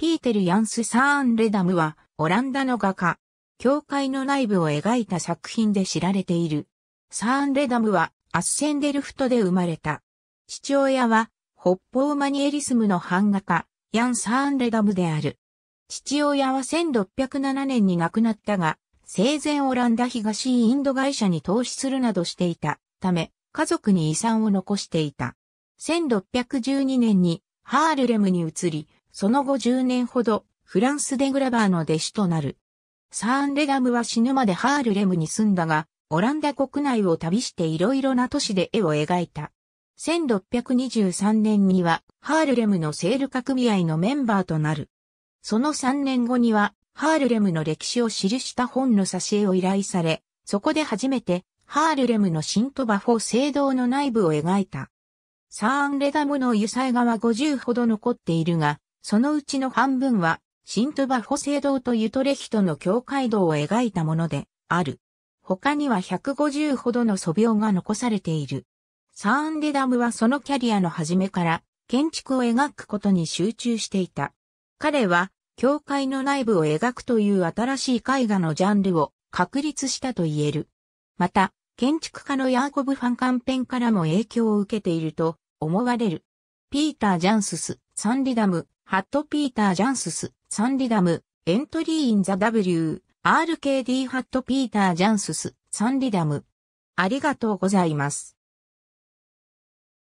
ピーテル・ヤンス・サーン・レダムは、オランダの画家。教会の内部を描いた作品で知られている。サーン・レダムは、アッセンデルフトで生まれた。父親は、北方マニエリスムの版画家、ヤン・サーン・レダムである。父親は1607年に亡くなったが、生前オランダ東インド会社に投資するなどしていたため、家族に遺産を残していた。1612年にハールレムに移り、その後10年ほど、フランスでグラバーの弟子となる。サーン・レガムは死ぬまでハールレムに住んだが、オランダ国内を旅していろいろな都市で絵を描いた。1623年には、ハールレムのセール革組合のメンバーとなる。その3年後には、ハールレムの歴史を記した本の挿絵を依頼され、そこで初めて、ハールレムのシントバフォ聖堂の内部を描いた。サーンレガムの油彩画は50ほど残っているが、そのうちの半分は、シントバホド堂とユトレヒトの境界道を描いたもので、ある。他には150ほどの素描が残されている。サーンデダムはそのキャリアの初めから建築を描くことに集中していた。彼は教会の内部を描くという新しい絵画のジャンルを確立したと言える。また、建築家のヤーコブ・ファンカンペンからも影響を受けていると思われる。ピーター・ジャンスス、サンディダム、ハット・ピーター・ジャンスス、サンリダム、エントリー・イン・ザ・ W、RKD ハット・ピーター・ジャンスス、サンリダム。ありがとうございます。